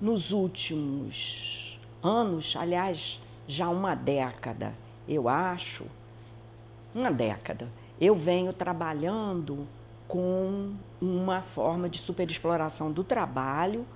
nos últimos anos, aliás, já uma década, eu acho, uma década, eu venho trabalhando com uma forma de superexploração do trabalho,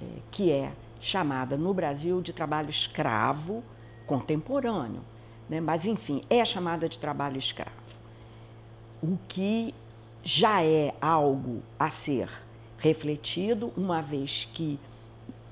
é, que é chamada no Brasil de trabalho escravo contemporâneo, né? mas enfim, é chamada de trabalho escravo, o que já é algo a ser refletido, uma vez que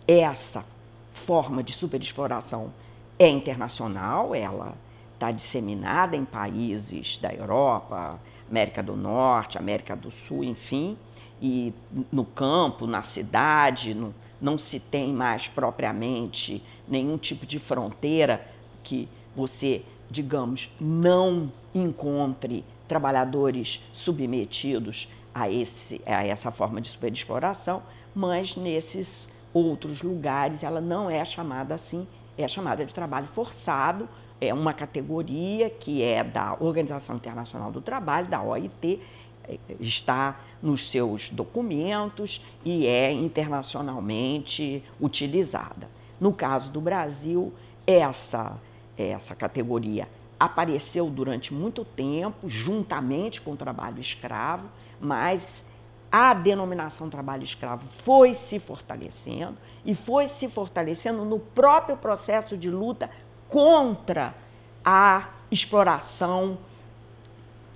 essa forma de superexploração é internacional, ela está disseminada em países da Europa, América do Norte, América do Sul, enfim, e no campo, na cidade, no, não se tem mais propriamente nenhum tipo de fronteira que você, digamos, não encontre trabalhadores submetidos a, esse, a essa forma de superexploração, mas nesses outros lugares, ela não é chamada assim, é chamada de trabalho forçado, é uma categoria que é da Organização Internacional do Trabalho, da OIT, é, está nos seus documentos e é internacionalmente utilizada. No caso do Brasil, essa, essa categoria apareceu durante muito tempo, juntamente com o trabalho escravo, mas a denominação trabalho escravo foi se fortalecendo e foi se fortalecendo no próprio processo de luta contra a exploração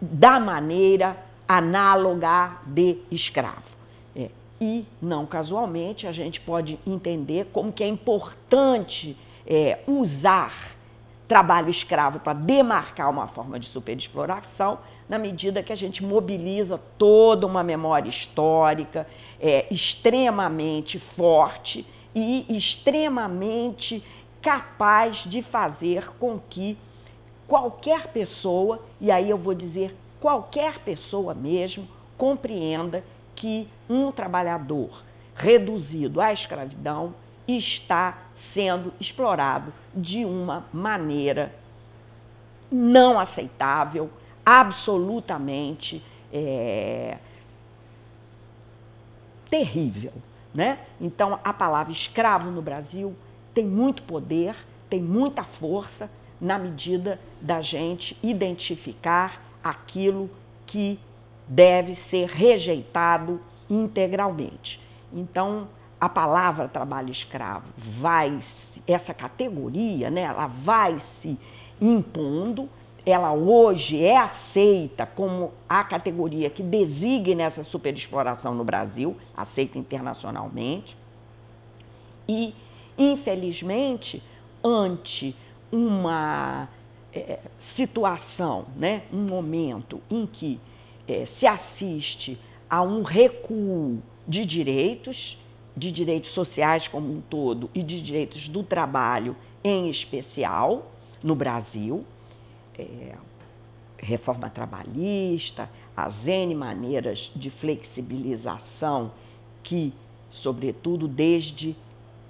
da maneira análoga de escravo. É. E, não casualmente, a gente pode entender como que é importante é, usar trabalho escravo para demarcar uma forma de superexploração, na medida que a gente mobiliza toda uma memória histórica é, extremamente forte e extremamente capaz de fazer com que qualquer pessoa, e aí eu vou dizer qualquer pessoa mesmo, compreenda que um trabalhador reduzido à escravidão está sendo explorado de uma maneira não aceitável, absolutamente é, terrível. Né? Então, a palavra escravo no Brasil tem muito poder, tem muita força na medida da gente identificar aquilo que deve ser rejeitado integralmente. Então, a palavra trabalho escravo vai se, essa categoria, né, ela vai se impondo, ela hoje é aceita como a categoria que designa essa superexploração no Brasil, aceita internacionalmente. E, infelizmente, ante uma é, situação, né, um momento em que é, se assiste a um recuo de direitos de direitos sociais como um todo e de direitos do trabalho em especial no Brasil, é, reforma trabalhista, as N maneiras de flexibilização que, sobretudo desde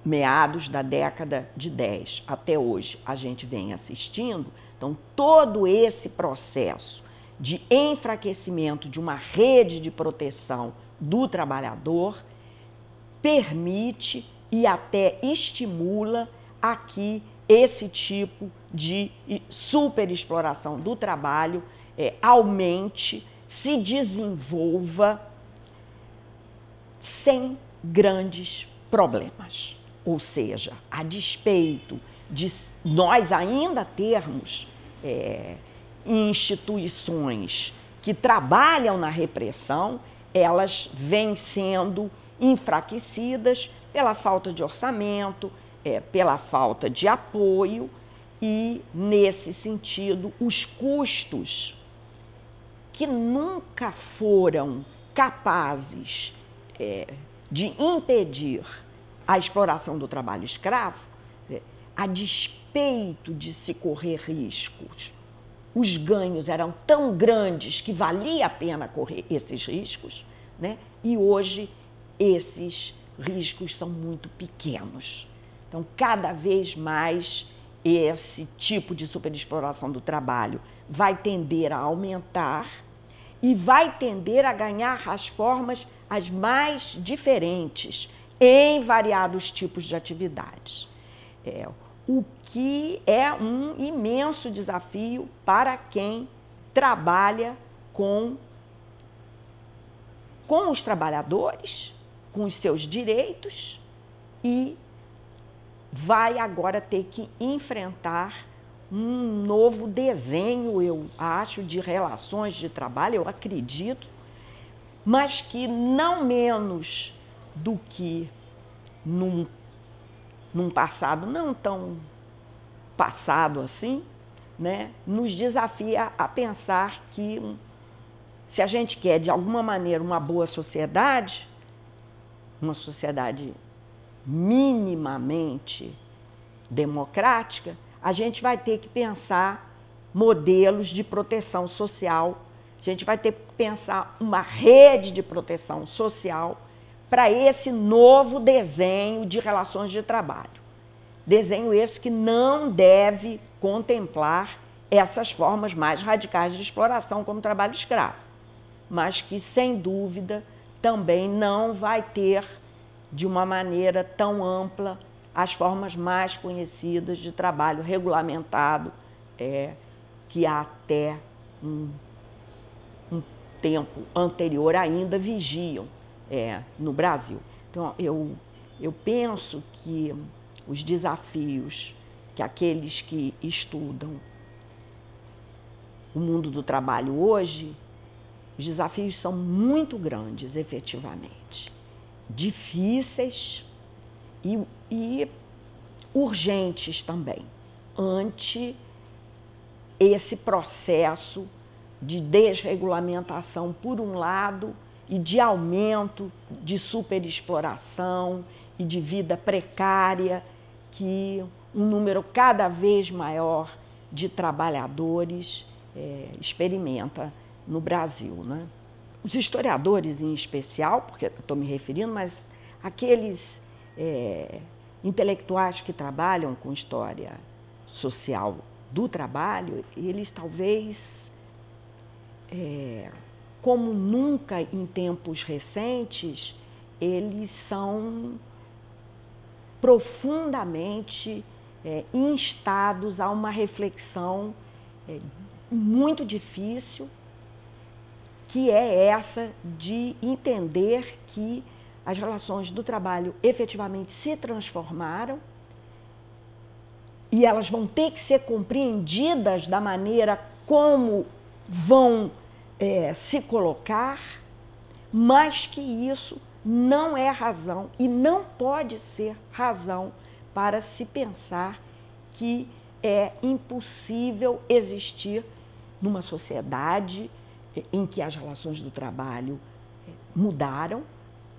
meados da década de 10 até hoje, a gente vem assistindo. Então, todo esse processo de enfraquecimento de uma rede de proteção do trabalhador permite e até estimula aqui esse tipo de superexploração do trabalho é, aumente, se desenvolva sem grandes problemas. Ou seja, a despeito de nós ainda termos é, instituições que trabalham na repressão, elas vêm sendo enfraquecidas pela falta de orçamento, é, pela falta de apoio e, nesse sentido, os custos que nunca foram capazes é, de impedir a exploração do trabalho escravo, é, a despeito de se correr riscos, os ganhos eram tão grandes que valia a pena correr esses riscos, né? e hoje esses riscos são muito pequenos. Então, cada vez mais esse tipo de superexploração do trabalho vai tender a aumentar e vai tender a ganhar as formas as mais diferentes em variados tipos de atividades. É, o que é um imenso desafio para quem trabalha com, com os trabalhadores com os seus direitos e vai agora ter que enfrentar um novo desenho, eu acho, de relações de trabalho, eu acredito, mas que não menos do que num, num passado não tão passado assim, né, nos desafia a pensar que se a gente quer de alguma maneira uma boa sociedade, uma sociedade minimamente democrática, a gente vai ter que pensar modelos de proteção social, a gente vai ter que pensar uma rede de proteção social para esse novo desenho de relações de trabalho. Desenho esse que não deve contemplar essas formas mais radicais de exploração como trabalho escravo, mas que, sem dúvida, também não vai ter de uma maneira tão ampla as formas mais conhecidas de trabalho regulamentado, é, que há até um, um tempo anterior ainda vigiam é, no Brasil. Então, eu, eu penso que os desafios que aqueles que estudam o mundo do trabalho hoje os desafios são muito grandes, efetivamente, difíceis e, e urgentes também, ante esse processo de desregulamentação, por um lado, e de aumento de superexploração e de vida precária que um número cada vez maior de trabalhadores é, experimenta no Brasil. Né? Os historiadores, em especial, porque estou me referindo, mas aqueles é, intelectuais que trabalham com história social do trabalho, eles talvez, é, como nunca em tempos recentes, eles são profundamente é, instados a uma reflexão é, muito difícil que é essa de entender que as relações do trabalho efetivamente se transformaram e elas vão ter que ser compreendidas da maneira como vão é, se colocar, mas que isso não é razão e não pode ser razão para se pensar que é impossível existir numa sociedade em que as relações do trabalho eh, mudaram,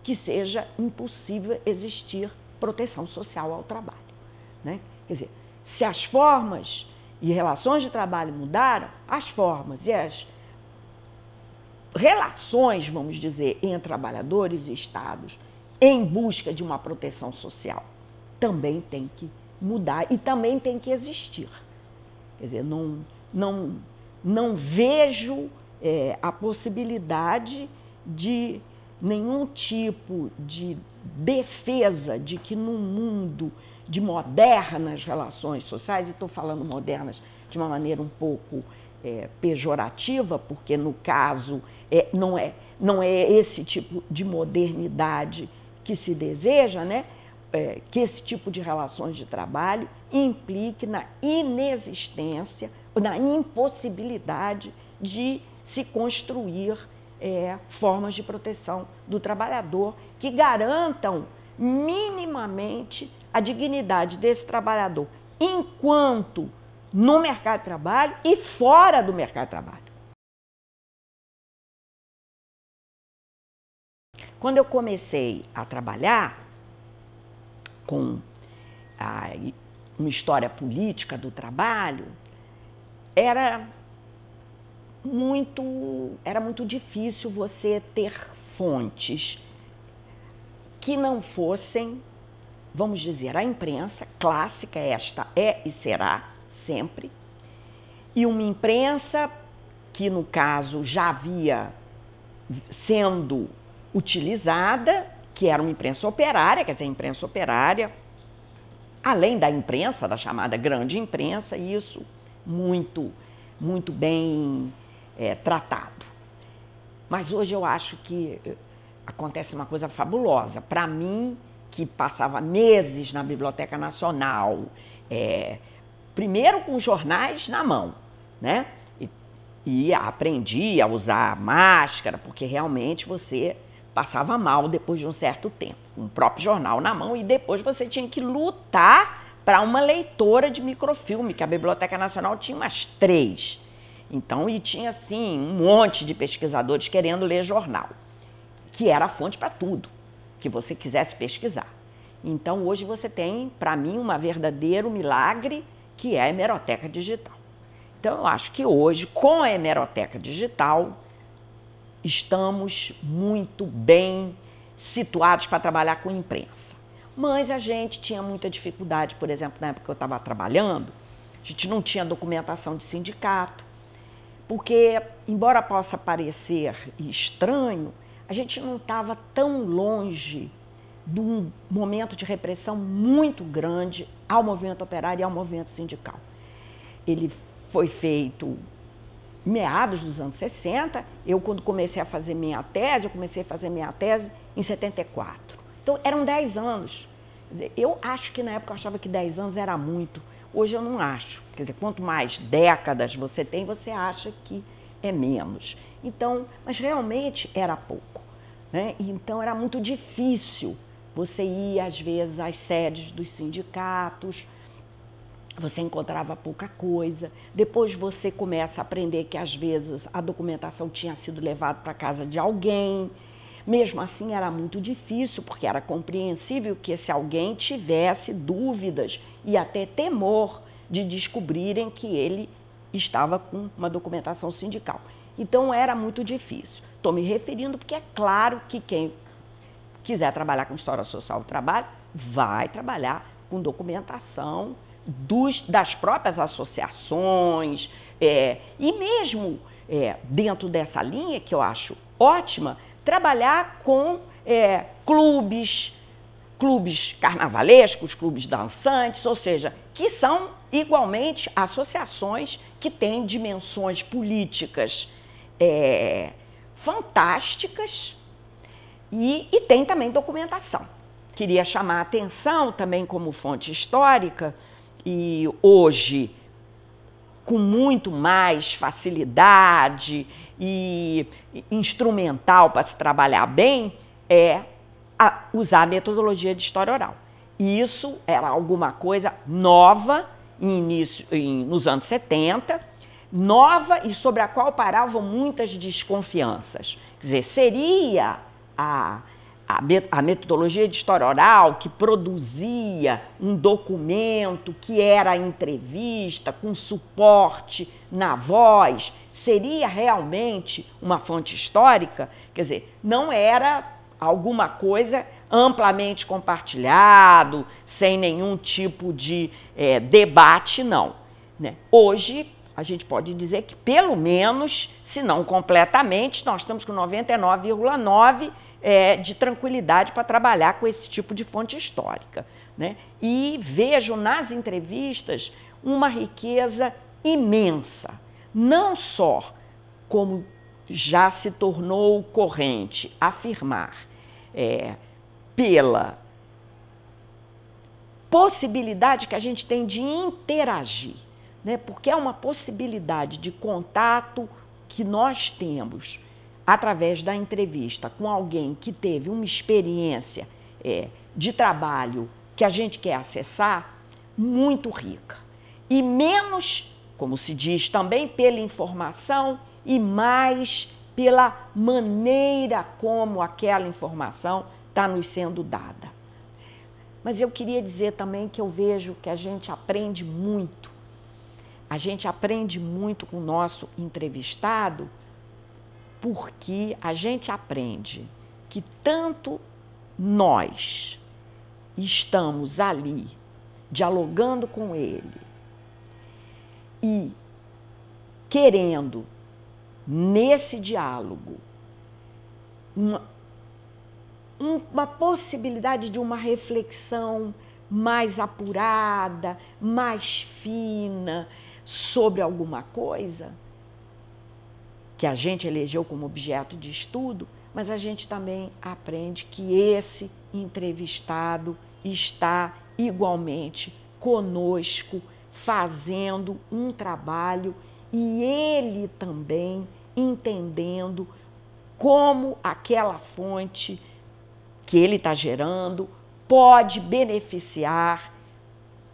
que seja impossível existir proteção social ao trabalho. Né? Quer dizer, se as formas e relações de trabalho mudaram, as formas e as relações, vamos dizer, entre trabalhadores e estados em busca de uma proteção social também tem que mudar e também tem que existir. Quer dizer, não, não, não vejo é, a possibilidade de nenhum tipo de defesa de que no mundo de modernas relações sociais, e estou falando modernas de uma maneira um pouco é, pejorativa, porque no caso é, não, é, não é esse tipo de modernidade que se deseja, né? É, que esse tipo de relações de trabalho implique na inexistência, na impossibilidade de se construir é, formas de proteção do trabalhador que garantam minimamente a dignidade desse trabalhador enquanto no mercado de trabalho e fora do mercado de trabalho. Quando eu comecei a trabalhar com a, ah, uma história política do trabalho, era muito era muito difícil você ter fontes que não fossem, vamos dizer, a imprensa clássica esta é e será sempre, e uma imprensa que no caso já havia sendo utilizada, que era uma imprensa operária, quer dizer, a imprensa operária, além da imprensa, da chamada grande imprensa, isso muito, muito bem é, tratado. Mas hoje eu acho que eh, acontece uma coisa fabulosa. Para mim, que passava meses na Biblioteca Nacional, é, primeiro com jornais na mão, né? E, e aprendi a usar máscara, porque realmente você passava mal depois de um certo tempo, com o próprio jornal na mão, e depois você tinha que lutar para uma leitora de microfilme, que a Biblioteca Nacional tinha umas três. Então, e tinha assim um monte de pesquisadores querendo ler jornal, que era a fonte para tudo que você quisesse pesquisar. Então, hoje você tem, para mim, um verdadeiro milagre que é a hemeroteca digital. Então, eu acho que hoje, com a hemeroteca digital, estamos muito bem situados para trabalhar com imprensa. Mas a gente tinha muita dificuldade, por exemplo, na época que eu estava trabalhando, a gente não tinha documentação de sindicato, porque, embora possa parecer estranho, a gente não estava tão longe de um momento de repressão muito grande ao movimento operário e ao movimento sindical. Ele foi feito meados dos anos 60. Eu, quando comecei a fazer minha tese, eu comecei a fazer minha tese em 74. Então, eram 10 anos. Dizer, eu acho que na época eu achava que 10 anos era muito. Hoje eu não acho. Quer dizer, quanto mais décadas você tem, você acha que é menos. Então, mas realmente era pouco. Né? Então era muito difícil você ir, às vezes, às sedes dos sindicatos, você encontrava pouca coisa. Depois você começa a aprender que, às vezes, a documentação tinha sido levada para casa de alguém. Mesmo assim, era muito difícil, porque era compreensível que se alguém tivesse dúvidas e até temor de descobrirem que ele estava com uma documentação sindical. Então, era muito difícil. Estou me referindo porque é claro que quem quiser trabalhar com história social do trabalho, vai trabalhar com documentação dos, das próprias associações, é, e mesmo é, dentro dessa linha, que eu acho ótima, trabalhar com é, clubes, clubes carnavalescos, clubes dançantes, ou seja, que são igualmente associações que têm dimensões políticas é, fantásticas e, e tem também documentação. Queria chamar a atenção também como fonte histórica e hoje com muito mais facilidade e instrumental para se trabalhar bem é a usar a metodologia de história oral. E isso era é alguma coisa nova em início, em, nos anos 70, nova e sobre a qual paravam muitas desconfianças. Quer dizer, seria a a, metodologia de história oral, que produzia um documento que era entrevista, com suporte na voz, seria realmente uma fonte histórica? Quer dizer, não era alguma coisa amplamente compartilhado, sem nenhum tipo de é, debate, não. Né? Hoje, a gente pode dizer que pelo menos, se não completamente, nós estamos com 99,9% é, de tranquilidade para trabalhar com esse tipo de fonte histórica. Né? E vejo nas entrevistas uma riqueza imensa, não só como já se tornou corrente afirmar é, pela possibilidade que a gente tem de interagir, né? porque é uma possibilidade de contato que nós temos através da entrevista com alguém que teve uma experiência é, de trabalho que a gente quer acessar, muito rica. E menos, como se diz também, pela informação e mais pela maneira como aquela informação está nos sendo dada. Mas eu queria dizer também que eu vejo que a gente aprende muito. A gente aprende muito com o nosso entrevistado porque a gente aprende que tanto nós estamos ali dialogando com ele e querendo nesse diálogo uma, uma possibilidade de uma reflexão mais apurada, mais fina sobre alguma coisa, que a gente elegeu como objeto de estudo, mas a gente também aprende que esse entrevistado está igualmente conosco, fazendo um trabalho e ele também entendendo como aquela fonte que ele está gerando pode beneficiar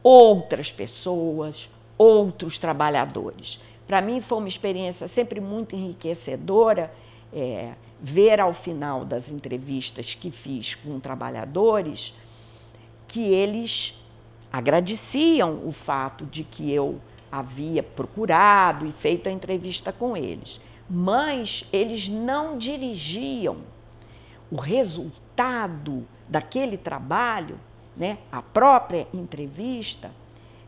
outras pessoas, outros trabalhadores. Para mim foi uma experiência sempre muito enriquecedora é, ver ao final das entrevistas que fiz com trabalhadores que eles agradeciam o fato de que eu havia procurado e feito a entrevista com eles, mas eles não dirigiam o resultado daquele trabalho, né, a própria entrevista,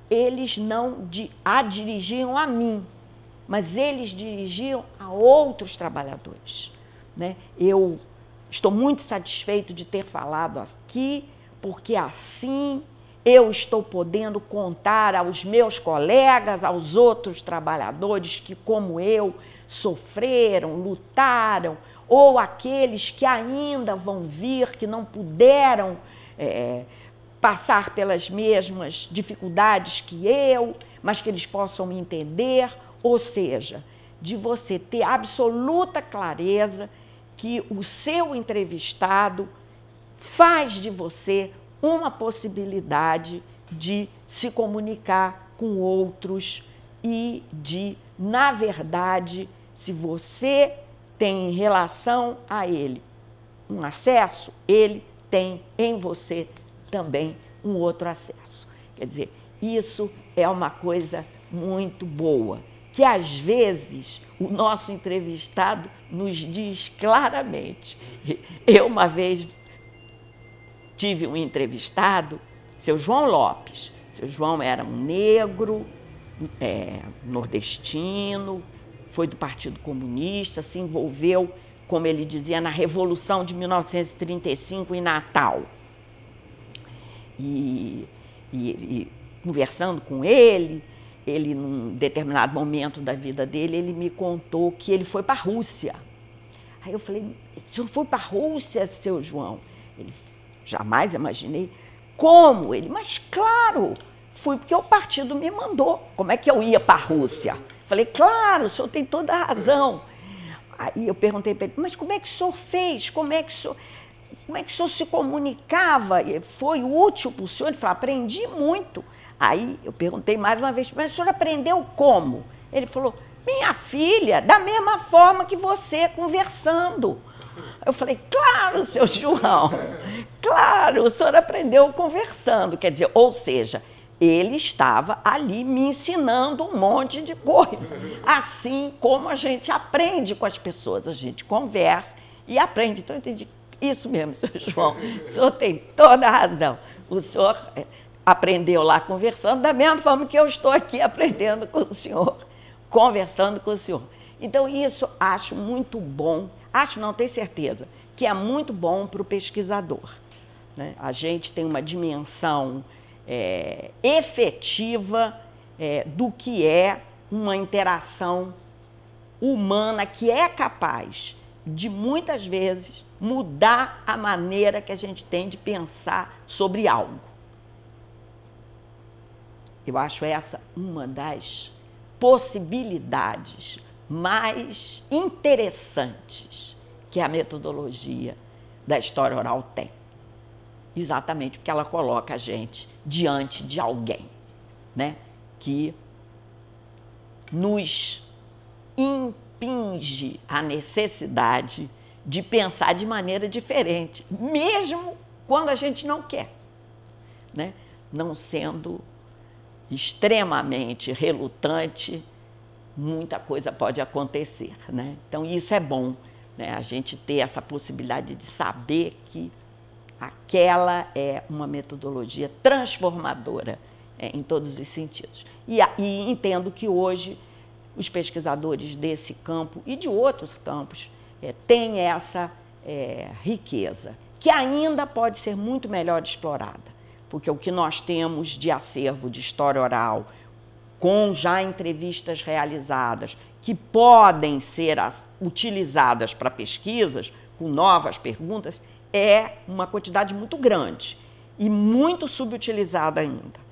eles não a dirigiam a mim, mas eles dirigiam a outros trabalhadores. Né? Eu estou muito satisfeito de ter falado aqui, porque assim eu estou podendo contar aos meus colegas, aos outros trabalhadores que, como eu, sofreram, lutaram, ou aqueles que ainda vão vir, que não puderam é, passar pelas mesmas dificuldades que eu, mas que eles possam entender ou seja, de você ter absoluta clareza que o seu entrevistado faz de você uma possibilidade de se comunicar com outros e de, na verdade, se você tem em relação a ele um acesso, ele tem em você também um outro acesso. Quer dizer, isso é uma coisa muito boa que às vezes o nosso entrevistado nos diz claramente. Eu uma vez tive um entrevistado, seu João Lopes. Seu João era um negro, é, nordestino, foi do Partido Comunista, se envolveu, como ele dizia, na Revolução de 1935 em Natal. E, e, e conversando com ele, ele, num determinado momento da vida dele, ele me contou que ele foi para a Rússia. Aí eu falei, o senhor foi para a Rússia, seu João? Ele, jamais imaginei. Como? Ele, mas claro, fui porque o partido me mandou. Como é que eu ia para a Rússia? Falei, claro, o senhor tem toda a razão. Aí eu perguntei para ele, mas como é que o senhor fez? Como é que o senhor, como é que o senhor se comunicava? Foi útil para o senhor? Ele falou, aprendi muito. Aí eu perguntei mais uma vez, mas o senhor aprendeu como? Ele falou, minha filha, da mesma forma que você, conversando. Eu falei, claro, seu João, claro, o senhor aprendeu conversando. Quer dizer, ou seja, ele estava ali me ensinando um monte de coisa. Assim como a gente aprende com as pessoas, a gente conversa e aprende. Então, eu entendi isso mesmo, seu João. O senhor tem toda a razão. O senhor aprendeu lá conversando, da mesma forma que eu estou aqui aprendendo com o senhor, conversando com o senhor. Então, isso acho muito bom, acho, não tenho certeza, que é muito bom para o pesquisador. Né? A gente tem uma dimensão é, efetiva é, do que é uma interação humana que é capaz de muitas vezes mudar a maneira que a gente tem de pensar sobre algo. Eu acho essa uma das possibilidades mais interessantes que a metodologia da história oral tem. Exatamente porque ela coloca a gente diante de alguém, né, que nos impinge a necessidade de pensar de maneira diferente, mesmo quando a gente não quer, né? Não sendo extremamente relutante, muita coisa pode acontecer. Né? Então, isso é bom, né? a gente ter essa possibilidade de saber que aquela é uma metodologia transformadora é, em todos os sentidos. E, e entendo que hoje os pesquisadores desse campo e de outros campos é, têm essa é, riqueza, que ainda pode ser muito melhor explorada porque o que nós temos de acervo de história oral, com já entrevistas realizadas, que podem ser as, utilizadas para pesquisas, com novas perguntas, é uma quantidade muito grande e muito subutilizada ainda.